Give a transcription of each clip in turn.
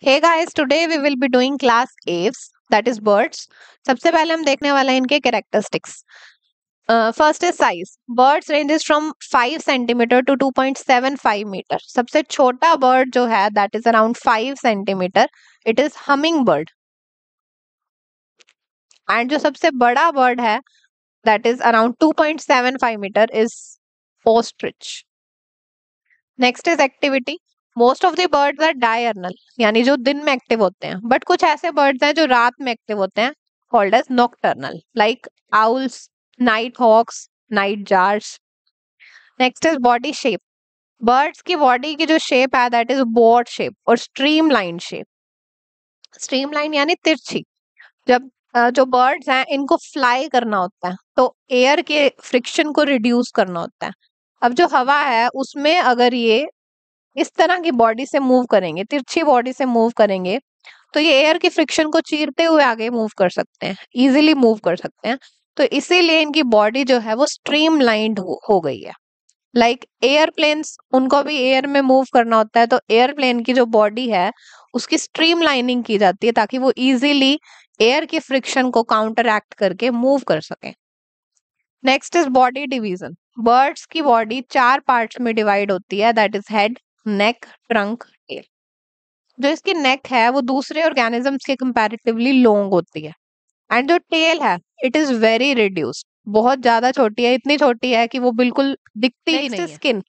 Hey guys, today we will be doing class aves, that is birds. सबसे पहले हम देखने वाले हैं इनके characteristics first is size birds ranges from 5 centimetre to 2.75 metre सबसे छोटा बर्ड जो है that is around 5 centimetre it is humming bird and जो सबसे बड़ा बर्ड है that is around 2.75 metre is ostrich next is activity most of the birds are diurnal यानी जो दिन में एक्टिव होते हैं बट कुछ ऐसे बर्ड्स हैं जो रात में एक्टिव होते हैं called as nocturnal like owls night hawks night jars next is body shape birds की बॉडी की जो शेप है दैट इज बोर्ड शेप और stream line shape stream line यानी तिरछी जब जो बर्ड्स हैं इनको फ्लाई करना होता है तो एयर के फ्रिक्शन को रिड्यूस करना होता है अब जो हवा है उसमें अगर ये इस तरह की बॉडी से मूव करेंगे तिरछी बॉडी से मूव करेंगे तो ये एयर के फ्रिक्शन को चीरते हुए आगे मूव कर सकते हैं इजिली मूव कर सकते हैं तो इसीलिए इनकी बॉडी जो है वो स्ट्रीम लाइंड हो, हो गई है लाइक एयर उनको भी एयर में मूव करना होता है तो एयर प्लेन की जो बॉडी है उसकी स्ट्रीम लाइनिंग की जाती है ताकि वो इजिली एयर के फ्रिक्शन को काउंटर एक्ट करके मूव कर सके next is body division birds की बॉडी चार पार्ट्स में डिवाइड होती है that is head neck trunk tail जो इसकी नेक है वो दूसरे ऑर्गेनिजम्स के कंपैरेटिवली लॉन्ग होती है एंड जो टेल है इट इज वेरी रिड्यूस्ड बहुत ज्यादा छोटी है इतनी छोटी है कि वो बिल्कुल दिखती ही नहीं स्किन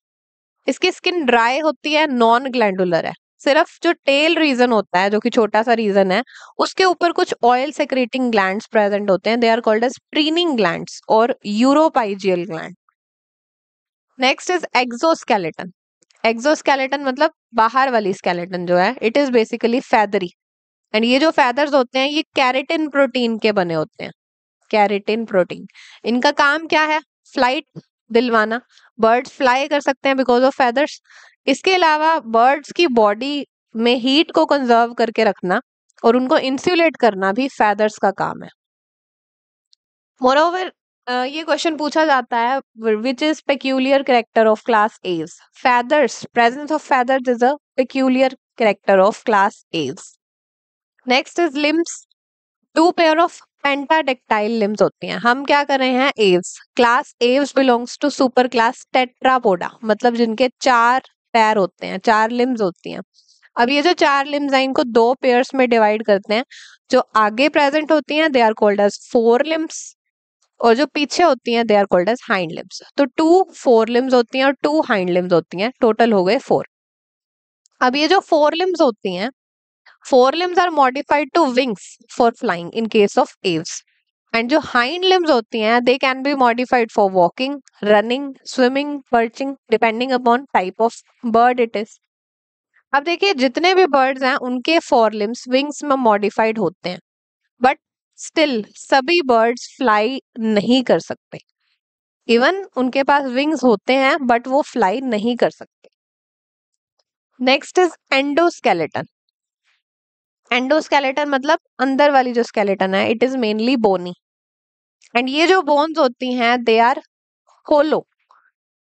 इसकी स्किन ड्राई होती है नॉन ग्लैंडुलर है सिर्फ जो टेल रीजन होता है जो कि छोटा सा रीजन है उसके ऊपर कुछ ऑयल सेक्रेटिंग ग्लैंड प्रेजेंट होते हैं they are called as preening gland और uropygial gland next is exoskeleton exoskeleton मतलब बाहर वाली स्केलेटन जो है it is basically feathery and ये जो फैदर्स होते हैं ये कैरेटिन प्रोटीन के बने होते हैं कैरेटिन प्रोटीन इनका काम क्या है फ्लाइट दिलवाना बर्ड्स फ्लाई कर सकते हैं बिकॉज ऑफ फैदर्स इसके अलावा बर्ड्स की बॉडी में हीट को कंजर्व करके रखना और उनको इंसुलेट करना भी फैदर्स का काम है मोर ओवर ये क्वेश्चन पूछा जाता है which is peculiar character of class Aves feathers presence of feathers is a peculiar character of class Aves next is limbs two pair of pentadactyl limbs होती हैं हम क्या कर रहे हैं Aves class Aves belongs to super class Tetrapoda मतलब जिनके चार पैर होते हैं चार लिम्स होती हैं अब ये जो चार लिम्स हैं इनको दो पेयर्स में डिवाइड करते हैं जो आगे प्रेजेंट होती हैं they are called as fore limbs और जो पीछे होती हैं they are called as hind limbs तो टू फोर लिम्स होती हैं और टू हाइंड लिम्स होती हैं टोटल हो गए फोर अब ये जो फोर लिम्स होती हैं fore limbs are modified to wings for flying in case of Aves and जो हाइंड लिम्स होती हैं they can be modified for walking running swimming perching depending upon type of bird it is अब देखिए जितने भी birds हैं उनके fore limbs wings में मॉडिफाइड होते हैं बट स्टिल सभी बर्ड्स फ्लाई नहीं कर सकते इवन उनके पास विंग्स होते हैं बट वो फ्लाई नहीं कर सकते नेक्स्ट इज एंडोस्केलेटन एंडोस्केलेटन मतलब अंदर वाली जो स्केलेटन है it is mainly bony and ये जो बोन्स होती हैं दे आर होलो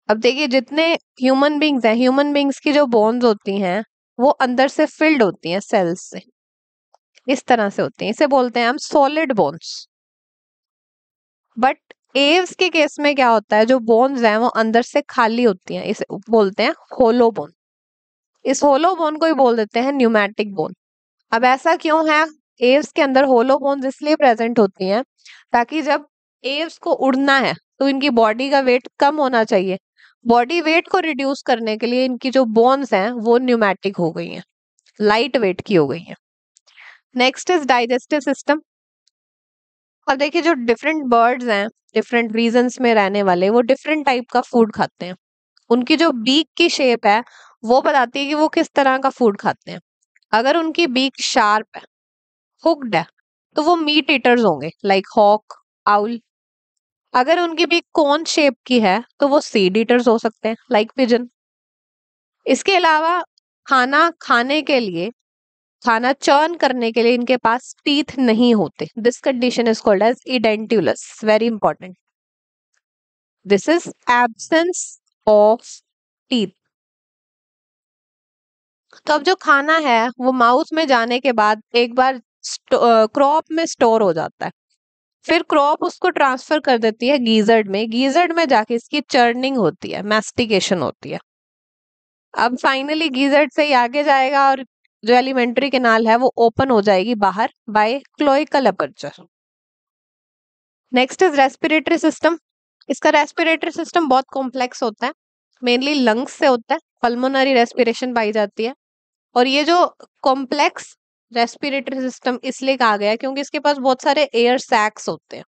अब देखिए जितने ह्यूमन बींग्स हैं ह्यूमन बींग्स की जो बोन्स होती हैं वो अंदर से फिल्ड होती हैं सेल्स से इस तरह से होते हैं इसे बोलते हैं हम सॉलिड बोन्स बट एव्स के केस में क्या होता है जो बोन्स हैं वो अंदर से खाली होती हैं इसे बोलते हैं होलो बोन इस होलो बोन को ही बोल देते हैं न्यूमैटिक बोन अब ऐसा क्यों है एव्स के अंदर होलो बोन्स इसलिए प्रेजेंट होती हैं ताकि जब एव्स को उड़ना है तो इनकी बॉडी का वेट कम होना चाहिए बॉडी वेट को रिड्यूस करने के लिए इनकी जो बोन्स हैं वो न्यूमैटिक हो गई हैं लाइट वेट की हो गई हैं नेक्स्ट इज डाइजेस्टिव सिस्टम अब देखिए जो डिफरेंट बर्ड्स हैं डिफरेंट रीजन में रहने वाले वो डिफरेंट टाइप का फूड खाते हैं उनकी जो बीक की शेप है वो बताती है कि वो किस तरह का फूड खाते हैं अगर उनकी बीक शार्प है हुक्ड है तो वो मीट ईटर्स होंगे लाइक हॉक आउल अगर उनकी बीक कौन शेप की है तो वो सीड ईटर्स हो सकते हैं लाइक पिजन इसके अलावा खाना खाने के लिए खाना चर्न करने के लिए इनके पास टीथ नहीं होते this condition is called as edentulous very important this is absence of teeth तो अब जो खाना है वो माउथ में जाने के बाद एक बार क्रॉप में स्टोर हो जाता है फिर क्रॉप उसको ट्रांसफर कर देती है गीजर्ड में गीजर्ड में जाके इसकी चर्निंग होती है मैस्टिकेशन होती है अब फाइनली गीजर्ड से ही आगे जाएगा और जो एलिमेंट्री केनाल है वो ओपन हो जाएगी बाहर by cloacal aperture next is respiratory system इसका रेस्पिरेटरी सिस्टम बहुत कॉम्प्लेक्स होता है मेनली लंग्स से होता है पल्मोनरी रेस्पिरेशन पाई जाती है और ये जो कॉम्प्लेक्स रेस्पिरेटरी सिस्टम इसलिए कहा गया क्योंकि इसके पास बहुत सारे एयर सैक्स होते हैं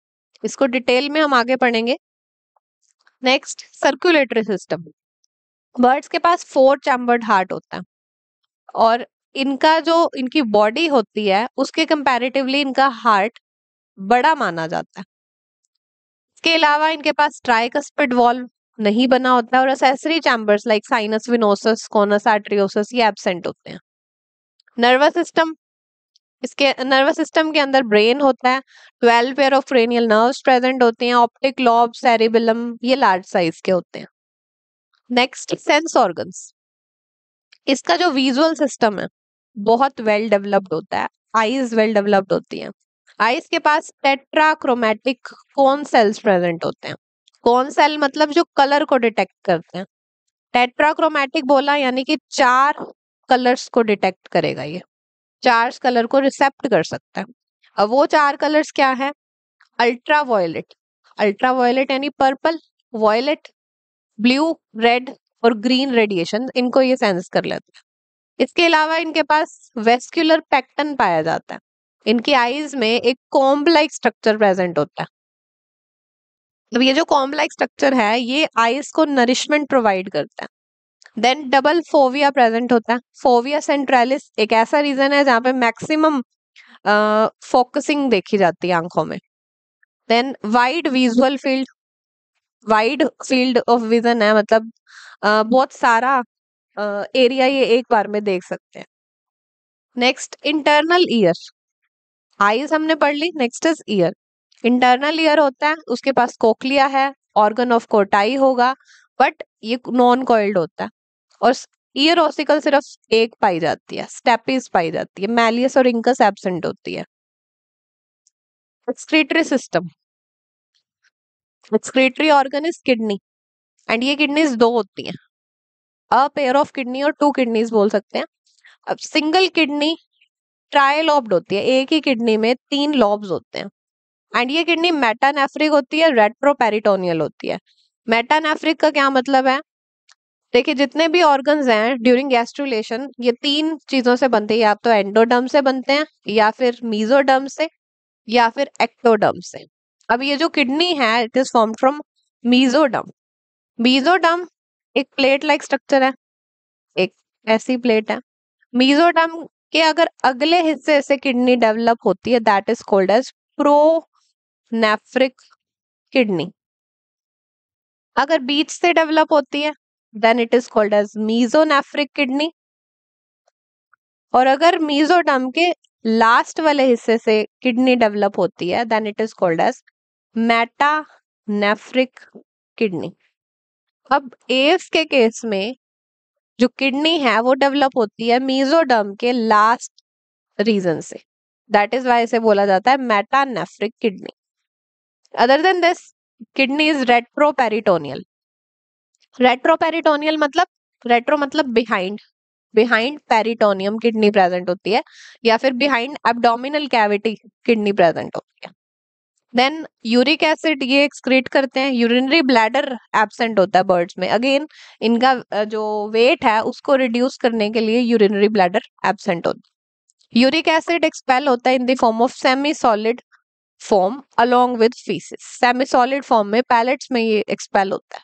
इसको डिटेल में हम आगे पढ़ेंगे नेक्स्ट सर्कुलेटरी सिस्टम बर्ड्स के पास फोर चैम्बर्ड हार्ट होता है और इनका जो इनकी बॉडी होती है उसके कंपैरेटिवली इनका हार्ट बड़ा माना जाता है इसके अलावा इनके पास ट्राइकस्पिड वॉल्व नहीं बना होता है और accessory chambers like sinus venosus conus arteriosus ये एबसेंट होते हैं नर्वस सिस्टम इसके नर्वस सिस्टम के अंदर ब्रेन होता है twelve pair of cranial nerve present होते हैं ऑप्टिक लॉब सेरिबलम ये लार्ज साइज के होते हैं नेक्स्ट सेंस ऑर्गन्स इसका जो विजुअल सिस्टम है बहुत वेल डेवलप्ड होता है आईज वेल डेवलप्ड होती है आईज के पास टेट्राक्रोमेटिक कौन सेल्स प्रेजेंट होते हैं कौन सेल मतलब जो कलर को डिटेक्ट करते हैं टेट्राक्रोमेटिक बोला यानी कि चार कलर्स को डिटेक्ट करेगा ये चार कलर को रिसेप्ट कर सकता है अब वो चार कलर्स क्या है अल्ट्रा वायलेट अल्ट्रा वायलेट यानी पर्पल वायलेट ब्लू रेड और ग्रीन रेडिएशन इनको ये सेंस कर लेते हैं इसके अलावा इनके पास वेस्क्यूलर पैक्टन पाया जाता है इनकी आईज में एक कॉम्ब लाइक स्ट्रक्चर प्रेजेंट होता है तो ये जो कॉम्ब लाइक स्ट्रक्चर है ये आईज को नरिशमेंट प्रोवाइड करता है देन डबल फोविया प्रेजेंट होता है फोविया सेंट्रेलिस एक ऐसा रीजन है जहां पे मैक्सिमम फोकसिंग uh, देखी जाती है आंखों में then wide visual field wide field of vision है मतलब uh, बहुत सारा एरिया ये एक बार में देख सकते हैं नेक्स्ट इंटरनल ईयर आईज हमने पढ़ ली next is ear internal ear होता है उसके पास कोकलिया है ऑर्गन ऑफ कोटाई होगा बट ये नॉन कॉइल्ड होता है और ईयर ऑसिकल सिर्फ एक पाई जाती है स्टेपिस पाई जाती है मैलियस और इंकस एबसेंट होती है excretory system excretory organ is kidney and ये किडनीज दो होती हैं अ पेयर ऑफ किडनी और टू किडनीज बोल सकते हैं अब सिंगल किडनी ट्रायलॉब्ड होती है एक ही किडनी में तीन लॉब्स होते हैं एंड ये किडनी मेटानेफ्रिक होती है रेट्रोपेरिटोनियल होती है मेटानेफ्रिक का क्या मतलब है देखिए जितने भी ऑर्गन हैं ड्यूरिंग गैस्ट्रुलेशन ये तीन चीजों से बनते हैं या तो एंडोडर्म से बनते हैं या फिर मीजोडर्म से या फिर एक्टोडर्म से अब ये जो किडनी है it is form from mesoderm mesoderm एक प्लेट लाइक स्ट्रक्चर है एक ऐसी प्लेट है मीजोडम के अगर अगले हिस्से से किडनी डेवलप होती है that is called as pronephric kidney अगर बीच से डेवलप होती है then it is called as nephric kidney और अगर मीजोडम के लास्ट वाले हिस्से से किडनी डेवलप होती है then it is called as nephric kidney अब एव्स के केस में जो किडनी है वो डेवलप होती है मीजोडम के लास्ट रीजन से दैट इज वाई इसे बोला जाता है metanephric kidney other than this kidney is retroperitoneal retroperitoneal मतलब रेट्रो मतलब behind behind peritoneum kidney present होती है या फिर behind abdominal cavity kidney present होती है देन यूरिक एसिड ये एक्सक्रीट करते हैं यूरिनरी ब्लैडर एबसेंट होता है बर्ड्स में अगेन इनका जो वेट है उसको रिड्यूस करने के लिए यूरिनरी ब्लैडर एबसेंट होता है यूरिक एसिड एक्सपेल होता है in the form of semi solid form along with faeces semi solid form में पैलेट्स में ये एक्सपेल होता है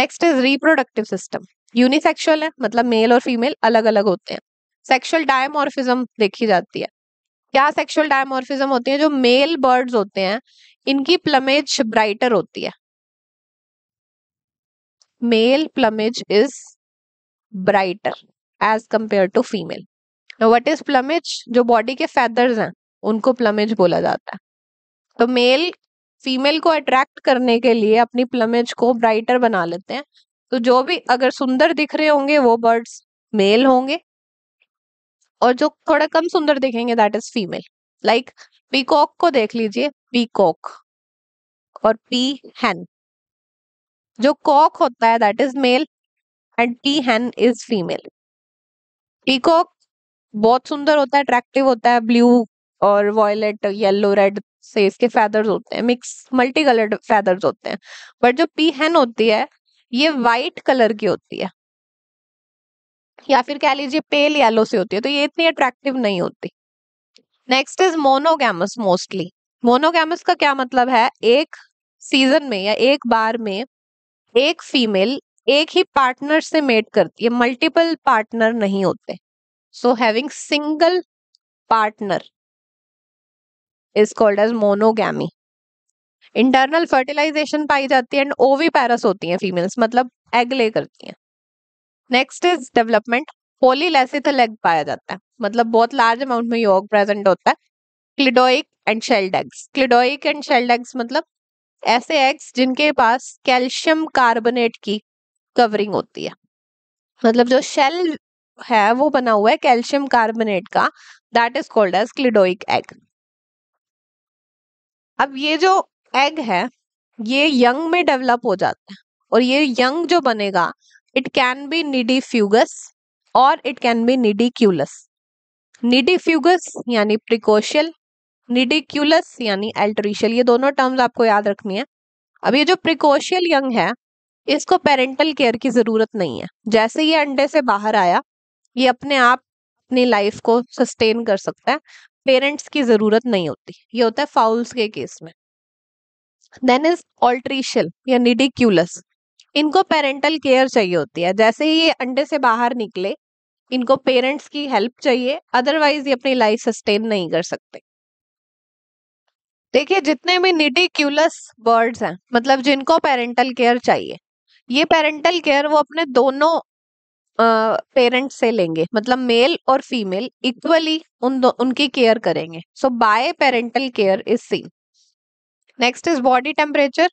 next is reproductive system unisexual है मतलब मेल और फीमेल अलग अलग होते हैं सेक्सुअल डायमॉर्फिज्म देखी जाती है क्या सेक्सुअल डायमोर्फिज्म होती है जो मेल बर्ड्स होते हैं इनकी प्लमेज ब्राइटर होती है male plumage is brighter as compare to female what is plumage जो बॉडी के फैदर्स हैं उनको प्लमेज बोला जाता है तो मेल फीमेल को अट्रैक्ट करने के लिए अपनी प्लमेज को ब्राइटर बना लेते हैं तो जो भी अगर सुंदर दिख रहे होंगे वो बर्ड्स मेल होंगे और जो थोड़ा कम सुंदर दिखेंगे that is female like peacock को देख लीजिए पीकॉक और पी हैन जो कॉक होता है that is male and peahen is female peacock बहुत सुंदर होता है अट्रैक्टिव होता है ब्लू और वॉयलेट येलो रेड से इसके फैदर्स होते हैं मिक्स मल्टी कलर्ड फैदर्स होते हैं बट जो पी हैन होती है ये वाइट कलर की होती है या फिर कह लीजिए पेल येलो से होती है तो ये इतनी अट्रैक्टिव नहीं होती next is monogamous mostly monogamous का क्या मतलब है एक सीजन में या एक बार में एक फीमेल एक ही पार्टनर से मेट करती है मल्टीपल पार्टनर नहीं होते so having single partner is called as monogamy internal fertilisation पाई जाती है एंड ओवी पैरस होती हैं फीमेल्स मतलब एग ले करती हैं नेक्स्ट इज डेवलपमेंट पोलीलैसिथल पाया जाता है मतलब बहुत लार्ज अमाउंट में योग प्रेजेंट होता है cleidoic and shelled eggs cleidoic and shelled eggs मतलब ऐसे एग्स जिनके पास कैल्शियम कार्बोनेट की कवरिंग होती है मतलब जो शेल है वो बना हुआ है कैल्शियम कार्बोनेट का that is called as cleidoic egg अब ये जो एग है ये यंग में डेवलप हो जाता है और ये यंग जो बनेगा it can be nidifugous और it can be nidicolous nidifugous यानी प्रिकोशियल निडिक्यूलस यानी एल्ट्रिशियल ये दोनों टर्म्स आपको याद रखनी है अब ये जो प्रिकोशियल यंग है इसको पेरेंटल केयर की जरूरत नहीं है जैसे ये अंडे से बाहर आया ये अपने आप अपनी लाइफ को सस्टेन कर सकता है पेरेंट्स की जरूरत नहीं होती ये होता है फाउल्स के केस में देन इज ऑल्ट्रिशियल या निडिक्यूलस इनको पेरेंटल केयर चाहिए होती है जैसे ही ये अंडे से बाहर निकले इनको पेरेंट्स की हेल्प चाहिए अदरवाइज ये अपनी लाइफ सस्टेन नहीं कर सकते देखिए जितने भी निटिक्यूलस बर्ड्स हैं मतलब जिनको पेरेंटल केयर चाहिए ये पेरेंटल केयर वो अपने दोनों पेरेंट्स से लेंगे मतलब मेल और फीमेल इक्वली उन दो उनकी केयर करेंगे so by parental care is seen next is body temperature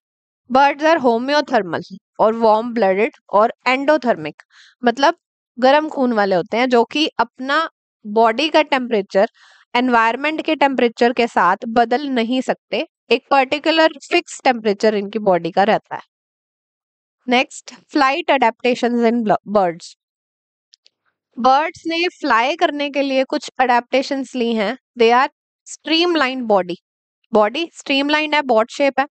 birds are homeothermal और वार्म ब्लडेड और एंडोथर्मिक मतलब गर्म खून वाले होते हैं जो कि अपना बॉडी का टेम्परेचर एनवायरमेंट के टेम्परेचर के साथ बदल नहीं सकते एक पर्टिकुलर फिक्स टेम्परेचर इनकी बॉडी का रहता है next flight adaptation in birds birds ने फ्लाई करने के लिए कुछ अडेप्टेशन ली हैं they are stream line body body stream है बॉड शेप है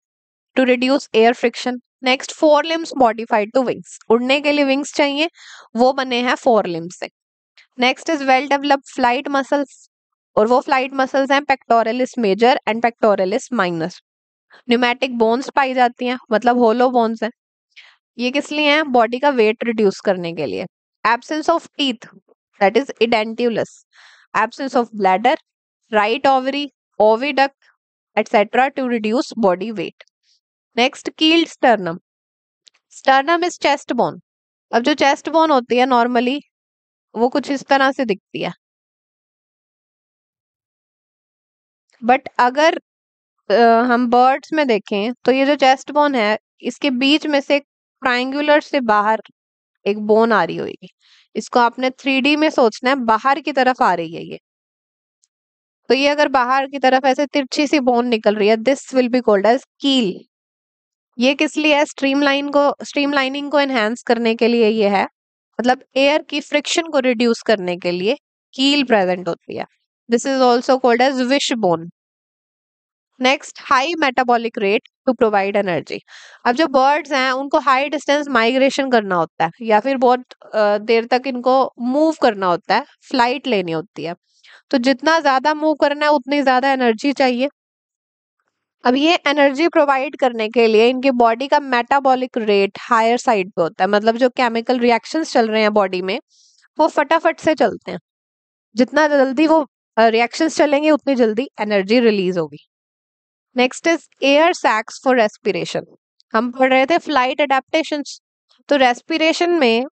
to reduce air friction next fore limbs modified to wings उड़ने के लिए विंग्स चाहिए वो बने हैं फोर लिम्स से next is well developed flight muscles और वो फ्लाइट मसल्स हैं pectoralis major and pectoralis minor pneumatic bones पाई जाती हैं मतलब होलो बोन्स हैं ये किस लिए हैं बॉडी का वेट रिड्यूस करने के लिए absence of teeth that is edentulous absence of bladder right ovary oviduct etcetera to reduce body weight next keeled sternum sternum is chest bone अब जो चेस्ट बोन होती है नॉर्मली वो कुछ इस तरह से दिखती है बट अगर आ, हम बर्ड्स में देखें तो ये जो चेस्ट बोन है इसके बीच में से ट्राइंगुलर से बाहर एक बोन आ रही होगी इसको आपने थ्री में सोचना है बाहर की तरफ आ रही है ये तो ये अगर बाहर की तरफ ऐसे तिरछी सी बोन निकल रही है this will be called as keel ये किस लिए है स्ट्रीमलाइन को स्ट्रीमलाइनिंग को एनहेंस करने के लिए ये है मतलब एयर की फ्रिक्शन को रिड्यूस करने के लिए कील प्रेजेंट होती है this is also called as wish bone next high metabolic rate to provide energy अब जो बर्ड्स हैं उनको हाई डिस्टेंस माइग्रेशन करना होता है या फिर बहुत देर तक इनको मूव करना होता है फ्लाइट लेनी होती है तो जितना ज्यादा मूव करना है उतनी ज्यादा एनर्जी चाहिए अब ये एनर्जी प्रोवाइड करने के लिए इनके बॉडी का मेटाबॉलिक रेट हायर साइड पे होता है मतलब जो केमिकल रिएक्शंस चल रहे हैं बॉडी में वो फटाफट से चलते हैं जितना जल्दी वो रिएक्शंस चलेंगे उतनी जल्दी एनर्जी रिलीज होगी next is air sacs for respiration हम पढ़ रहे थे फ्लाइट अडेप्टेशन तो रेस्पिरेशन में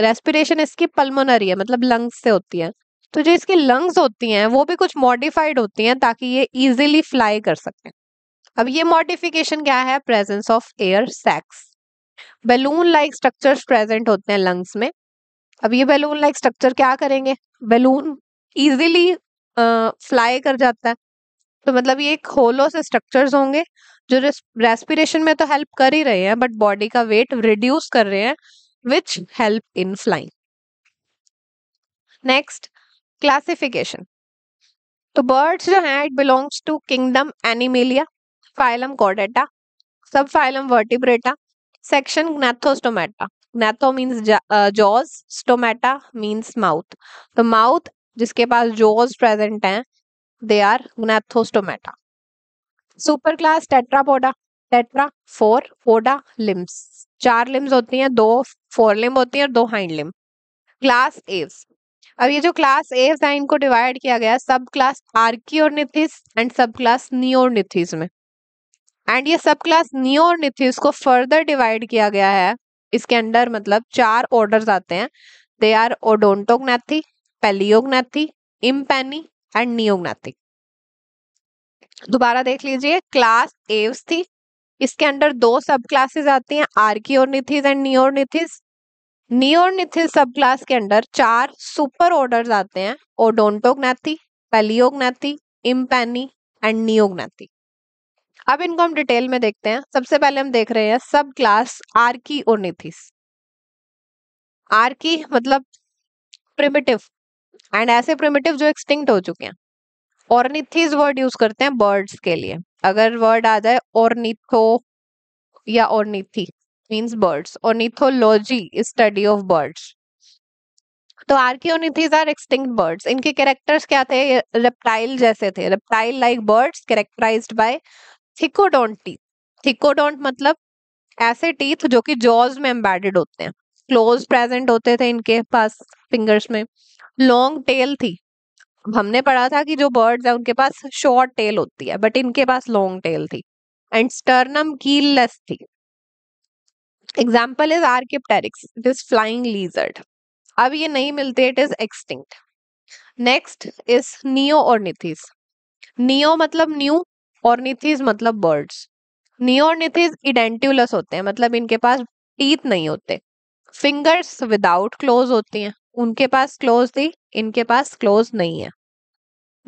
रेस्पिरेशन इसकी पल्मोनरी है मतलब लंग्स से होती है तो जो इसकी लंग्स होती हैं वो भी कुछ मॉडिफाइड होती हैं ताकि ये इजीली फ्लाई कर सकें अब ये मॉडिफिकेशन क्या है presence of air sacs balloon like structures present होते हैं लंग्स में अब ये बैलून लाइक स्ट्रक्चर क्या करेंगे बैलून इजिली फ्लाई कर जाता है तो मतलब ये एक होलो से स्ट्रक्चर्स होंगे जो रेस्पिरेशन में तो हेल्प कर ही रहे हैं बट बॉडी का वेट रिड्यूस कर रहे हैं which help in flying next classification तो बर्ड्स जो हैं it belongs to kingdom Animalia phylum Chordata sub phylum Vertebrata section Gnathostomata gnatho means jaws stomata means mouth तो माउथ जिसके पास जॉज प्रेजेंट है they are Gnathostomata super class Tetrapoda tetra four poda limbs चार लिम्स होती हैं दो four limb होती हैं और दो हाइंड लिम क्लास एव्स अब ये जो क्लास एव्स है इनको डिवाइड किया गया sub class Archaeornithes and sub class Neornithes में एंड ये सब क्लास नियो और निथिस को फर्दर डिवाइड किया गया है इसके अंडर मतलब चार ऑर्डर आते हैं दे आर ओडोंटोगनाथी पेलियोगनाथी इम्पैनी एंड नियोगनाथी दोबारा देख लीजिए क्लास एव्स थी इसके अंडर दो सब क्लासेस आती हैं आर्कियोनिथिस एंड नियोरनिथिस नियोरनिथिस सब क्लास के अंडर चार सुपर ऑर्डर्स आते हैं ओडोंटोगनाथी पेलियोगनाथी इम्पैनी एंड नियोगनाथी अब इनको हम डिटेल में देखते हैं सबसे पहले हम देख रहे हैं सब class Archaeornithes archi मतलब प्रिमिटिव एंड ऐसे प्रिमिटिव जो एक्सटिंक्ट हो चुके हैं ऑर्निथिस वर्ड यूज करते हैं बर्ड्स के लिए अगर वर्ड आ जाए ऑर्निथो या ornithes means birds ornithology study of birds तो आर्कियोनिथीज आर एक्सटिंक्ट बर्ड्स इनके कैरेक्टर्स क्या थे रेप्टाइल जैसे थे reptile like birds characterised by thecodont teeth thecodont मतलब ऐसे टीथ जो कि जॉज में एम्बेडेड होते हैं क्लोज प्रेजेंट होते थे इनके पास फिंगर्स में लॉन्ग टेल थी हमने पढ़ा था कि जो बर्ड्स है उनके पास शॉर्ट टेल होती है बट इनके पास लॉन्ग टेल थी एंड स्टर्नम कीललेस थी example is archaeopteryx it is flying lizard अब ये नहीं मिलते it is extinct next is neo और नियो मतलब न्यू ऑर्निथिस मतलब बर्ड्स नियोर्निथिस इडेंट्यूलस होते हैं मतलब इनके पास टीथ नहीं होते फिंगर्स विदाउट क्लोज होती हैं उनके पास क्लोज थी इनके पास क्लोज नहीं है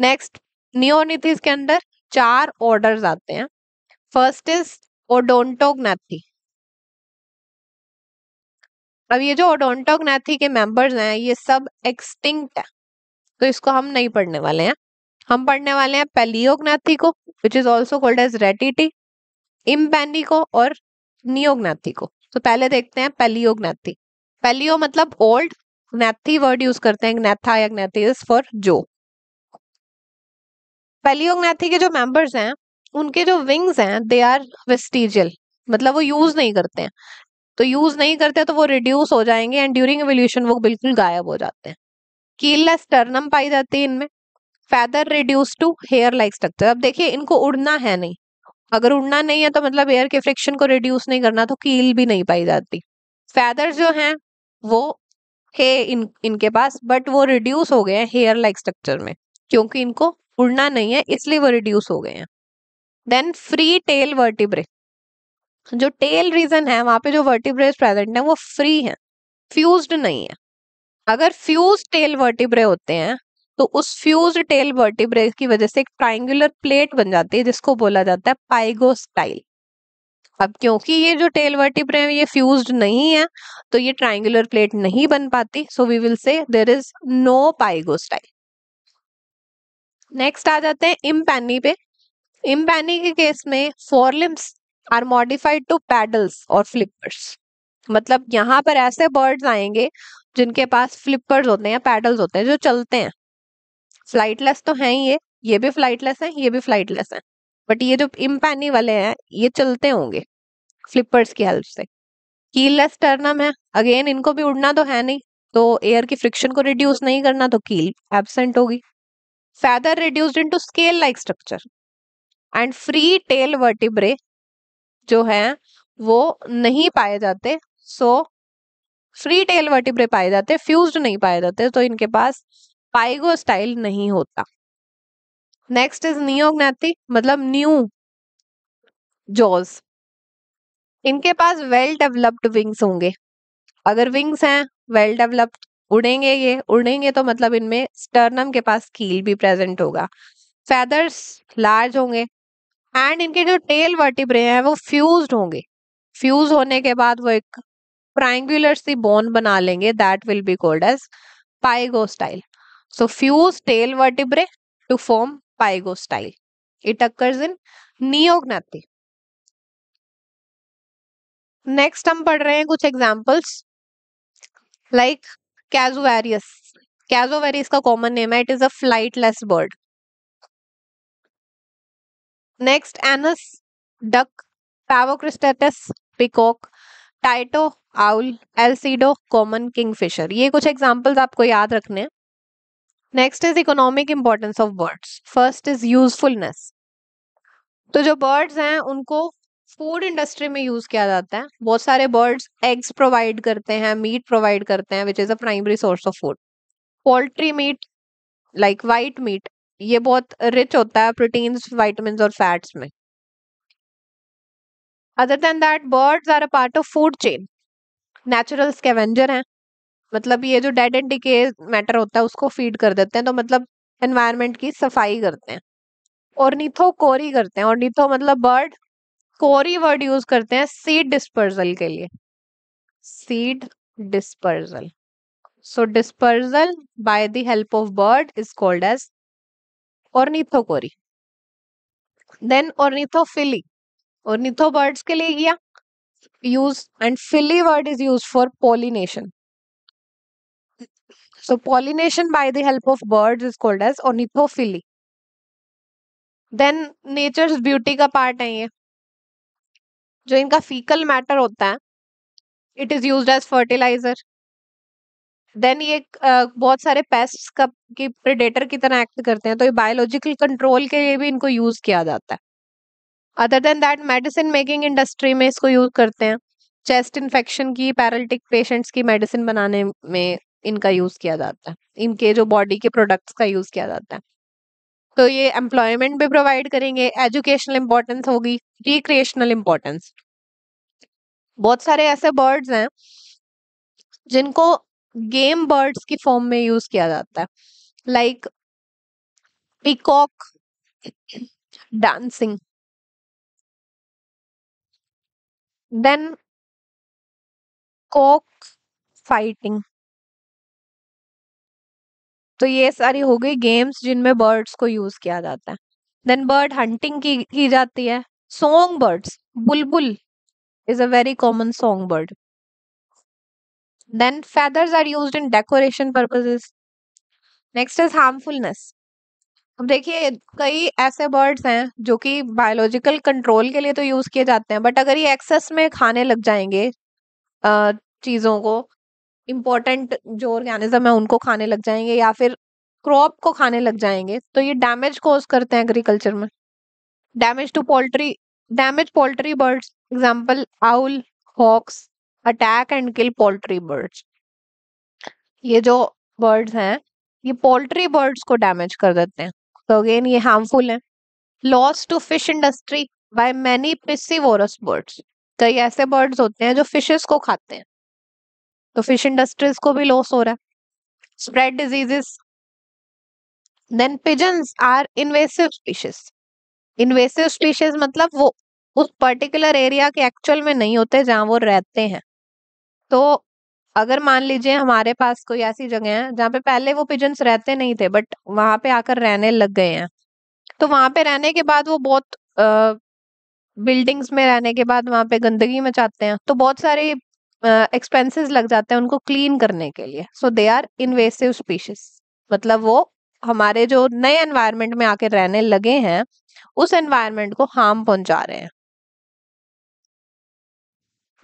नेक्स्ट नियोनिथिस के अंदर चार ऑर्डर्स आते हैं फर्स्ट इज ओडोंटोगनाथी अब ये जो ओडोंटोगनाथी के मेंबर्स हैं ये सब एक्सटिंक्ट है तो इसको हम नहीं पढ़ने वाले हैं हम पढ़ने वाले हैं पेलियोग्नाथी को which is also called as ratitae impennae को और नियोगनाथी को तो पहले देखते हैं पेलियोग्नाथी पेलियो मतलब ओल्ड नैथी वर्ड यूज करते हैं नैथा या इज फॉर जो पेलियोग्नाथी के जो मेंबर्स हैं उनके जो विंग्स हैं दे आर वेस्टिजियल मतलब वो यूज नहीं करते हैं तो यूज नहीं करते तो वो रिड्यूस हो जाएंगे एंड ड्यूरिंग एवोल्यूशन वो बिल्कुल गायब हो जाते हैं कीललेस टर्नम पाई जाती है इनमें feather reduce to hair like structure अब देखिए इनको उड़ना है नहीं अगर उड़ना नहीं है तो मतलब एयर के फ्रिक्शन को रिड्यूस नहीं करना तो कील भी नहीं पाई जाती फैदर जो हैं वो है इन इनके पास बट वो रिड्यूस हो गए हैं हेयर लाइक स्ट्रक्चर में क्योंकि इनको उड़ना नहीं है इसलिए वो रिड्यूस हो गए हैं देन फ्री टेल वर्टिब्रे जो टेल रीजन है वहां पे जो वर्टिब्रेज प्रेजेंट है वो फ्री है फ्यूज्ड नहीं है अगर फ्यूज टेल वर्टिब्रे होते हैं तो उस फ्यूज टेल वर्टिब्रे की वजह से एक ट्राइंगुलर प्लेट बन जाती है जिसको बोला जाता है पाइगो स्टाइल अब क्योंकि ये जो टेल वर्टिब्रे ये फ्यूज नहीं है तो ये ट्राइंगुलर प्लेट नहीं बन पाती सो we will say there is no pygostyle next आ जाते हैं इम्पैनी पे इम्पैनी के केस में forelimbs are modified to paddles और फ्लिपर्स मतलब यहाँ पर ऐसे बर्ड्स आएंगे जिनके पास फ्लिपर्स होते हैं पैडल्स होते हैं जो चलते हैं फ्लाइटलेस तो हैं ये ये भी फ्लाइटलेस है ये भी फ्लाइटलेस है बट ये जो इम्पैनी वाले हैं ये चलते होंगे फ्लिपर्स की हेल्प से कीललेस टर्नम है अगेन इनको भी उड़ना तो है नहीं तो एयर की फ्रिक्शन को रिड्यूस नहीं करना तो कील एबसेंट होगी feather reduced into scale like structure and free tail vertebrae जो है वो नहीं पाए जाते सो फ्री टेल वर्टिब्रे पाए जाते फ्यूज नहीं पाए जाते तो इनके पास पाइगो स्टाइल नहीं होता नेक्स्ट इज नियोगनाथी मतलब न्यू जॉज इनके पास वेल डेवलप्ड विंग्स होंगे अगर विंग्स हैं वेल डेवलप्ड उड़ेंगे ये उड़ेंगे तो मतलब इनमें स्टर्नम के पास कील भी प्रेजेंट होगा फैदर्स लार्ज होंगे एंड इनके जो टेल वर्टिब्रे हैं वो फ्यूज होंगे फ्यूज होने के बाद वो एक ट्राइंगुलर सी बोन बना लेंगे that will be called as pygostyle So fuse tail vertebrae to form pygostyle. It occurs in neognathy. Next हम पढ़ रहे हैं कुछ एग्जाम्पल्स लाइक कैजुवेरियस कैजोवेरियस का कॉमन नेम है it is a flightless bird next anas duck pavo cristatus peacock tyto owl alcedo common kingfisher ये कुछ examples आपको याद रखने हैं next is economic importance of birds first is usefulness तो जो बर्ड्स हैं उनको फूड इंडस्ट्री में यूज किया जाता है बहुत सारे बर्ड्स एग्स प्रोवाइड करते हैं मीट प्रोवाइड करते हैं which is a primary source of food poultry meat like white meat ये बहुत रिच होता है प्रोटीन्स वाइटमिन और फैट्स में other than that birds are a part of food chain natural scavenger हैं मतलब ये जो डेड एंड डिके मैटर होता है उसको फीड कर देते हैं तो मतलब एनवायरमेंट की सफाई करते हैं और नीथो कोरी करते हैं और नीथो मतलब बर्ड कोरी वर्ड यूज करते हैं सीड डिस्पर्जल के लिए seed dispersal so dispersal by the help of bird is called as ornithochory then ornithophily ornitho birds के लिए किया use and phily word is use for pollination So pollination by the help of birds is called as ornithophily. Then nature's beauty का part है ये जो इनका faecal matter होता है it is use as fertiliser then ये uh, बहुत सारे पेस्ट का की प्रिडेटर की तरह एक्ट करते हैं तो ये बायोलॉजिकल कंट्रोल के लिए भी इनको यूज किया जाता है other than that medicine making industry में इसको यूज करते हैं चेस्ट इन्फेक्शन की पैरालिटिक पेशेंट्स की मेडिसिन बनाने में इनका यूज किया जाता है इनके जो बॉडी के प्रोडक्ट्स का यूज किया जाता है तो ये एम्प्लॉयमेंट भी प्रोवाइड करेंगे एजुकेशनल इम्पोर्टेंस होगी रिक्रिएशनल इम्पोर्टेंस बहुत सारे ऐसे बर्ड्स हैं जिनको गेम बर्ड्स की फॉर्म में यूज किया जाता है like peacock dancing then cock fighting तो ये सारी हो गई गेम्स जिनमें बर्ड्स को यूज किया जाता है देन बर्ड हंटिंग की, की जाती है सोंग बर्ड्स बुलबुल is a very common song bird then feathers are use in decoration purposes next is harmfulness अब देखिए कई ऐसे बर्ड्स हैं जो कि बायोलॉजिकल कंट्रोल के लिए तो यूज किए जाते हैं बट अगर ये एक्सेस में खाने लग जाएंगे चीजों को इम्पोर्टेंट जो ऑर्गेनिज्म है उनको खाने लग जाएंगे या फिर क्रॉप को खाने लग जाएंगे तो ये डैमेज कॉज करते हैं एग्रीकल्चर में damage to poultry damage poultry birds example owl hawks attack and kill poultry birds ये जो बर्ड्स हैं ये पोल्ट्री बर्ड्स को डैमेज कर देते हैं तो अगेन ये हार्मफुल है loss to fish industry by many piscivorous birds कई ऐसे बर्ड्स होते हैं जो फिशेस को खाते हैं तो फिश इंडस्ट्रीज को भी लॉस हो रहा है spread diseases then pigeons are invasive species invasive species मतलब वो उस पर्टिकुलर एरिया के एक्चुअल में नहीं होते जहां वो रहते हैं तो अगर मान लीजिए हमारे पास कोई ऐसी जगह है जहाँ पे पहले वो पिजन्स रहते नहीं थे बट वहां पे आकर रहने लग गए हैं तो वहां पे रहने के बाद वो बहुत बिल्डिंग्स में रहने के बाद वहां पे गंदगी मचाते हैं तो बहुत सारे एक्सपेंसेस लग जाते हैं उनको क्लीन करने के लिए so they are invasive species मतलब वो हमारे जो नए एनवायरमेंट में आके रहने लगे हैं उस एनवायरमेंट को हार्म पहुंचा रहे हैं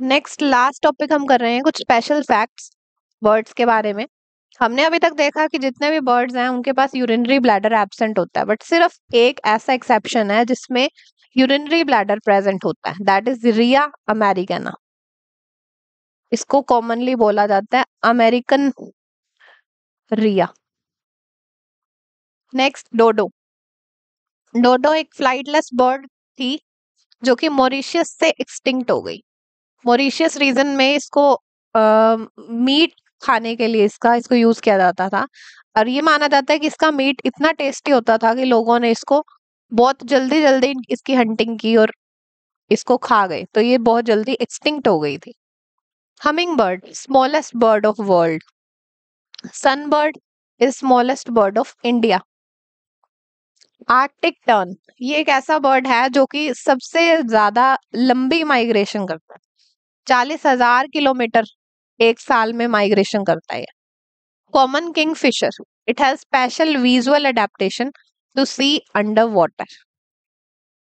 नेक्स्ट लास्ट टॉपिक हम कर रहे हैं कुछ स्पेशल फैक्ट्स बर्ड्स के बारे में हमने अभी तक देखा कि जितने भी बर्ड्स हैं उनके पास यूरिनरी ब्लैडर एबसेंट होता है बट सिर्फ एक ऐसा एक्सेप्शन है जिसमें यूरिनरी ब्लैडर प्रेजेंट होता है दैट इज रिया अमेरिकना इसको कॉमनली बोला जाता है अमेरिकन रिया नेक्स्ट डोडो डोडो एक फ्लाइटलेस बर्ड थी जो कि मॉरिशियस से एक्सटिंक्ट हो गई मॉरिशियस रीजन में इसको आ, मीट खाने के लिए इसका इसको यूज किया जाता था और ये माना जाता है कि इसका मीट इतना टेस्टी होता था कि लोगों ने इसको बहुत जल्दी जल्दी इसकी हंटिंग की और इसको खा गए तो ये बहुत जल्दी एक्सटिंक्ट हो गई थी Hummingbird, smallest bird of world. Sunbird is smallest bird of India. Arctic tern ये एक ऐसा बर्ड है जो कि सबसे ज्यादा लंबी माइग्रेशन करता है चालीस हजार किलोमीटर एक साल में माइग्रेशन करता है common kingfisher it has special visual adaptation to see under water